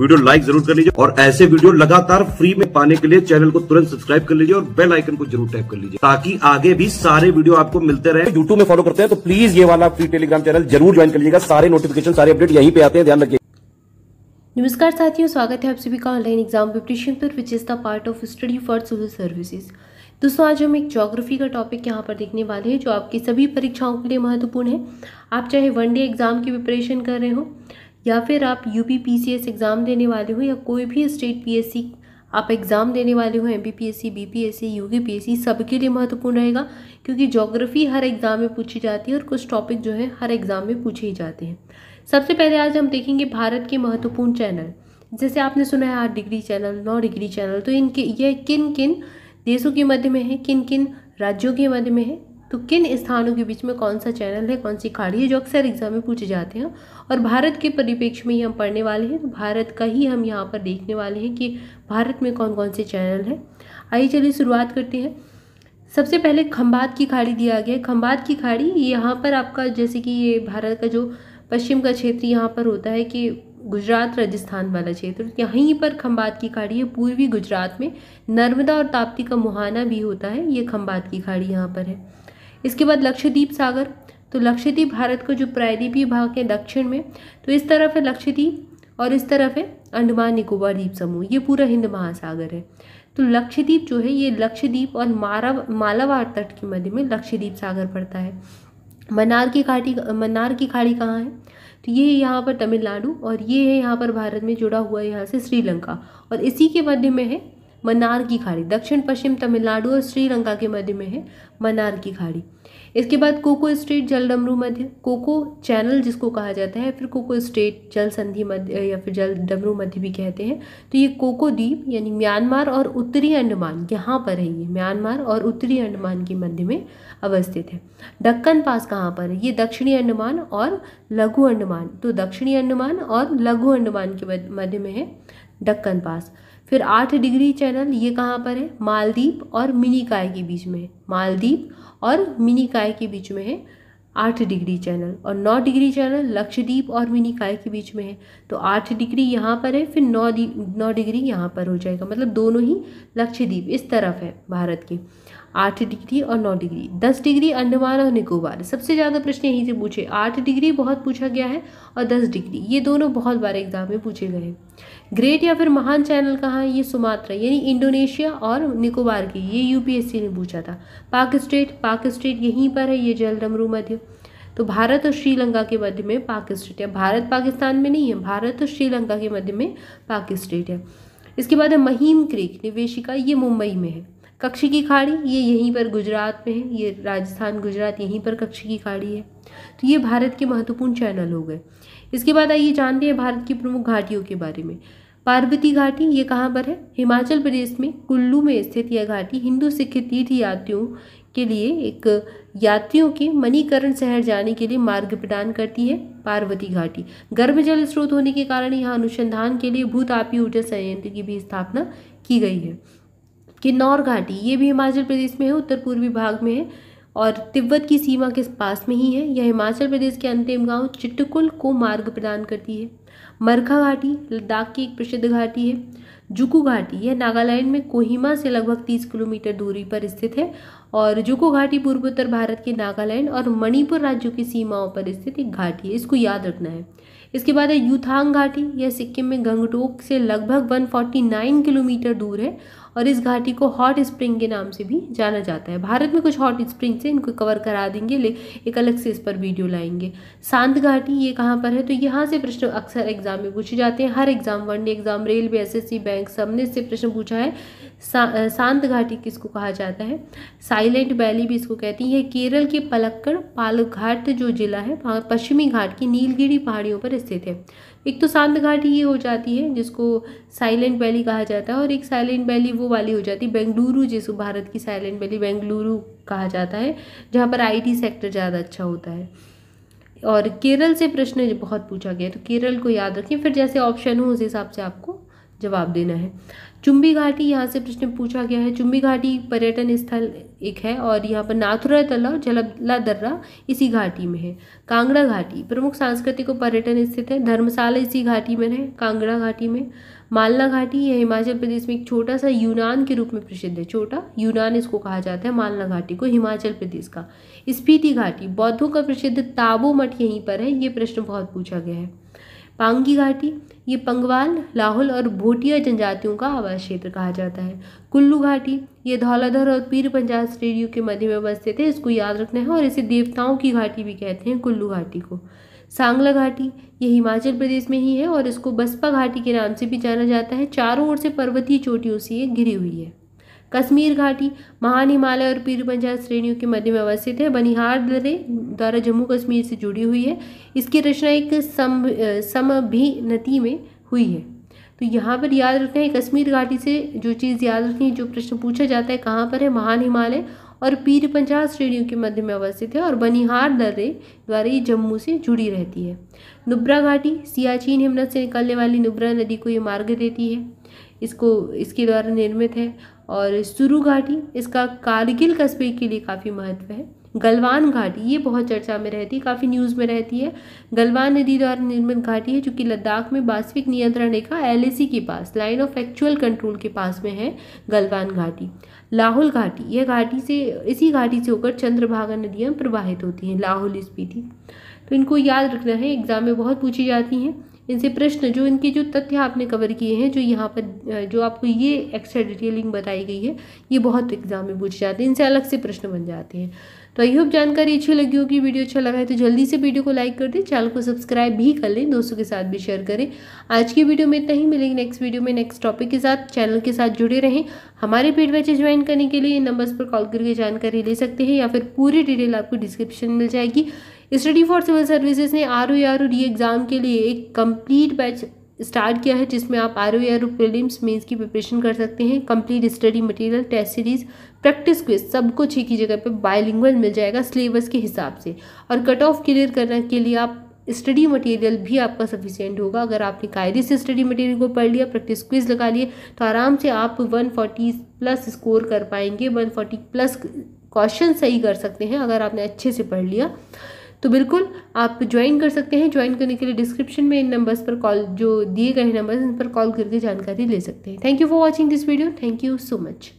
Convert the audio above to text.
video like जरूर कर लीजिए और ऐसे वीडियो लगातार फ्री में पाने के लिए चैनल को तुरंत सब्सक्राइब कर लीजिए और बेल आइकन को जरूर टैप कर लीजिए ताकि आगे भी सारे वीडियो आपको मिलते रहे यूट्यूब में फॉलो करते हैं तो प्लीज ये वाला फ्री टेलीग्राम चैनल जरूर ज्वाइन कर लीजिएगा सारे नोटिफिकेशन सारे अपडेट यहीं पे आते हैं ध्यान रखिए नमस्कार साथियों स्वागत है आप सभी का ऑनलाइन एग्जाम प्रिपरेशन पर which is the part of study for civil services दोस्तों आज हम एक ज्योग्राफी का टॉपिक यहाँ पर देखने वाले हैं जो आपकी सभी परीक्षाओं के लिए महत्वपूर्ण है आप चाहे वन डे एग्जाम की प्रिपरेशन कर रहे हो या फिर आप U P P C S exam देने वाले हो या कोई भी स्टेट पी एस सी आप एग्ज़ाम देने वाले हो M B P S C B P S C U P S C सबके लिए महत्वपूर्ण रहेगा क्योंकि ज्योग्राफी हर एग्ज़ाम में पूछी जाती है और कुछ टॉपिक जो है हर एग्ज़ाम में पूछे ही जाते हैं सबसे पहले आज हम देखेंगे भारत के महत्वपूर्ण चैनल जैसे आपने सुना है आठ डिग्री चैनल नौ डिग्री चैनल तो इनके ये किन किन देशों के मध्य में है किन किन राज्यों के मध्य में है तो किन स्थानों के बीच में कौन सा चैनल है कौन सी खाड़ी है जो अक्सर एग्जाम में पूछे जाते हैं और भारत के परिप्रेक्ष्य में ही हम पढ़ने वाले हैं तो भारत का ही हम यहाँ पर देखने वाले हैं कि भारत में कौन कौन से चैनल हैं आइए चलिए शुरुआत करते हैं सबसे पहले खम्बात की खाड़ी दिया गया है खम्बात की खाड़ी यहाँ पर आपका जैसे कि ये भारत का जो पश्चिम का क्षेत्र यहाँ पर होता है कि गुजरात राजस्थान वाला क्षेत्र तो यहीं पर खम्बात की खाड़ी है पूर्वी गुजरात में नर्मदा और ताप्ती का मुहाना भी होता है ये खम्बात की खाड़ी यहाँ पर है इसके बाद लक्षद्वीप सागर तो लक्षद्वीप भारत का जो प्रायद्वीपीय भाग है दक्षिण में तो इस तरफ है लक्षद्वीप और इस तरफ है अंडमान निकोबार द्वीप समूह ये पूरा हिंद महासागर है तो लक्षद्वीप जो है ये लक्षद्वीप और मारा मालावार तट के मध्य में लक्षद्वीप सागर पड़ता है मनार की खाड़ी मनार की खाड़ी कहाँ है तो ये है यहाँ पर तमिलनाडु और ये है यहाँ पर भारत में जुड़ा हुआ है यहाँ से श्रीलंका और इसी के मध्य में है मनार की खाड़ी दक्षिण पश्चिम तमिलनाडु और श्रीलंका के मध्य में है मनार की खाड़ी इसके बाद कोको स्ट्रेट जल डमरू मध्य कोको चैनल जिसको कहा जाता है फिर कोको स्ट्रेट जल संधि मध्य या फिर जल डमरू मध्य भी कहते हैं तो ये कोको द्वीप यानी म्यांमार और उत्तरी अंडमान यहाँ पर है ये म्यांमार और उत्तरी अंडमान के मध्य में अवस्थित है डक्कन पास कहाँ पर है ये दक्षिणी अंडमान और लघु अंडमान तो दक्षिणी अंडमान और लघु अंडमान के मध्य में है डक्कन पास फिर आठ डिग्री चैनल ये कहाँ पर है मालदीप और मिनीकाय के बीच में है मालदीप और मिनीकाय के बीच में है आठ डिग्री चैनल और नौ डिग्री चैनल लक्षद्वीप और मिनीकाय के बीच में है तो आठ डिग्री यहाँ पर है फिर नौ नौ डिग्री यहाँ पर हो जाएगा मतलब दोनों ही लक्षद्वीप इस तरफ है भारत के आठ डिग्री और नौ डिग्री दस डिग्री अंडमान और निकोबार सबसे ज़्यादा प्रश्न यहीं से पूछे आठ डिग्री बहुत पूछा गया है और दस डिग्री ये दोनों बहुत बार एग्जाम में पूछे गए ग्रेट या फिर महान चैनल कहाँ है ये सुमात्रा यानी इंडोनेशिया और निकोबार की ये यूपीएससी ने पूछा था पाक स्टेट पाक स्टेट यहीं पर है ये डमरू मध्य तो भारत और श्रीलंका के मध्य में पाक स्टेट है भारत पाकिस्तान में नहीं है भारत और श्रीलंका के मध्य में पाक स्टेट है इसके बाद है महीम क्रिक निवेशिका ये मुंबई में है कक्षी की खाड़ी ये यहीं पर गुजरात में है ये राजस्थान गुजरात यहीं पर कक्षी की खाड़ी है तो ये भारत के महत्वपूर्ण चैनल हो गए इसके बाद आइए जानते हैं भारत की प्रमुख घाटियों के बारे में पार्वती घाटी ये कहाँ पर है हिमाचल प्रदेश में कुल्लू में स्थित यह घाटी हिंदू सिख तीर्थ यात्रियों के लिए एक यात्रियों के मणिकरण शहर जाने के लिए मार्ग प्रदान करती है पार्वती घाटी गर्भ जल स्रोत होने के कारण यहाँ अनुसंधान के लिए भूतापी ऊर्जा संयंत्र की भी स्थापना की गई है किन्नौर घाटी ये भी हिमाचल प्रदेश में है उत्तर पूर्वी भाग में है और तिब्बत की सीमा के पास में ही है यह हिमाचल प्रदेश के अंतिम गांव चिट्टकुल को मार्ग प्रदान करती है मरखा घाटी लद्दाख की एक प्रसिद्ध घाटी है जुकू घाटी यह नागालैंड में कोहिमा से लगभग तीस किलोमीटर दूरी पर स्थित है और जुकू घाटी पूर्वोत्तर भारत के नागालैंड और मणिपुर राज्यों की सीमाओं पर स्थित एक घाटी है इसको याद रखना है इसके बाद है यूथांग घाटी यह सिक्किम में गंगटोक से लगभग 149 किलोमीटर दूर है और इस घाटी को हॉट स्प्रिंग के नाम से भी जाना जाता है भारत में कुछ हॉट स्प्रिंग से इनको कवर करा देंगे ले एक अलग से इस पर वीडियो लाएंगे सांत घाटी ये कहाँ पर है तो यहाँ से प्रश्न अक्सर एग्जाम में पूछे जाते हैं हर exam one day exam railway S bank सबने इससे प्रश्न पूछा है सा, सांत घाटी किसको कहा जाता है साइलेंट वैली भी इसको कहती है केरल के पलक्कड़ पालघाट जो जिला है वहाँ पश्चिमी घाट की नीलगिरी पहाड़ियों पर स्थित है एक तो शांत घाट ये हो जाती है जिसको साइलेंट वैली कहा जाता है और एक साइलेंट वैली वो वाली हो जाती है बेंगलुरु जिसको भारत की साइलेंट वैली बेंगलुरु कहा जाता है जहाँ पर आईटी सेक्टर ज़्यादा अच्छा होता है और केरल से प्रश्न बहुत पूछा गया तो केरल को याद रखें फिर जैसे ऑप्शन हो उस हिसाब से आपको जवाब देना है चुंबी घाटी यहाँ से प्रश्न पूछा गया है चुंबी घाटी पर्यटन स्थल एक है और यहाँ पर नाथुरा तला और जलबला दर्रा इसी घाटी में है कांगड़ा घाटी प्रमुख सांस्कृतिक और पर्यटन स्थित है धर्मशाला इसी घाटी में है कांगड़ा घाटी में मालना घाटी यह हिमाचल प्रदेश में एक छोटा सा यूनान के रूप में प्रसिद्ध है छोटा यूनान इसको कहा जाता है मालना घाटी को हिमाचल प्रदेश का स्पीति घाटी बौद्धों का प्रसिद्ध ताबो मठ यहीं पर है ये प्रश्न बहुत पूछा गया है पांगी घाटी ये पंगवाल लाहौल और भोटिया जनजातियों का आवास क्षेत्र कहा जाता है कुल्लू घाटी ये धौलाधर और पीर पंजाब स्टेडियो के मध्य में बसते थे इसको याद रखना है और इसे देवताओं की घाटी भी कहते हैं कुल्लू घाटी को सांगला घाटी ये हिमाचल प्रदेश में ही है और इसको बसपा घाटी के नाम से भी जाना जाता है चारों ओर से पर्वतीय चोटियों से ये घिरी हुई है कश्मीर घाटी महान हिमालय और पीर पंजाब श्रेणियों के मध्य में अवस्थित है बनिहार दरे द्वारा जम्मू कश्मीर से जुड़ी हुई है इसकी रचना एक सम भी नदी में हुई है तो यहाँ पर याद रखते हैं कश्मीर घाटी से जो चीज़ याद रखनी है जो प्रश्न पूछा जाता है कहाँ पर है महान हिमालय और पीर पंजाब श्रेणियों के मध्य में अवस्थित है और बनिहार दर्रे द्वारा ये जम्मू से जुड़ी रहती है नुब्रा घाटी सियाचिन हिमनद से निकलने वाली नुब्रा नदी को ये मार्ग देती है इसको इसके द्वारा निर्मित है और सुरु घाटी इसका कारगिल कस्बे के लिए काफ़ी महत्व है गलवान घाटी ये बहुत चर्चा में रहती है काफ़ी न्यूज़ में रहती है गलवान नदी द्वारा निर्मित घाटी है जो कि लद्दाख में वास्तविक नियंत्रण रेखा एल के पास लाइन ऑफ एक्चुअल कंट्रोल के पास में है गलवान घाटी लाहौल घाटी यह घाटी से इसी घाटी से होकर चंद्रभागा नदियाँ प्रवाहित होती हैं लाहौल स्पीति तो इनको याद रखना है एग्ज़ाम में बहुत पूछी जाती हैं इनसे प्रश्न जो इनके जो तथ्य आपने कवर किए हैं जो यहाँ पर जो आपको ये एक्स्ट्रा डिटेलिंग बताई गई है ये बहुत एग्जाम में पूछे जाते हैं इनसे अलग से प्रश्न बन जाते हैं तो आई होप जानकारी अच्छी लगी होगी वीडियो अच्छा लगा है तो जल्दी से वीडियो को लाइक कर दें चैनल को सब्सक्राइब भी कर लें दोस्तों के साथ भी शेयर करें आज की वीडियो में इतना ही मिलेंगे नेक्स्ट वीडियो में नेक्स्ट टॉपिक के साथ चैनल के साथ जुड़े रहें हमारे पेड बैचेज ज्वाइन करने के लिए इन नंबर्स पर कॉल करके जानकारी ले सकते हैं या फिर पूरी डिटेल आपको डिस्क्रिप्शन मिल जाएगी स्टडी फॉर सिविल सर्विसेज ने R O R O D exam के लिए एक कंप्लीट बैच स्टार्ट किया है जिसमें आप R O O prelims mains की प्रिपरेशन कर सकते हैं complete study material test series practice quiz सब कुछ एक ही जगह पे बायलिंगुअल मिल जाएगा सिलेबस के हिसाब से और कट ऑफ क्लियर करने के लिए आप स्टडी मटेरियल भी आपका सफिशियंट होगा अगर आपने कायदे से स्टडी मटेरियल को पढ़ लिया प्रैक्टिस क्विज लगा लिए तो आराम से आप वन प्लस स्कोर कर पाएंगे वन प्लस क्वेश्चन सही कर सकते हैं अगर आपने अच्छे से पढ़ लिया तो बिल्कुल आप ज्वाइन कर सकते हैं ज्वाइन करने के लिए डिस्क्रिप्शन में इन नंबर्स पर कॉल जो दिए गए नंबर्स इन पर कॉल करके जानकारी ले सकते हैं thank you for watching this video thank you so much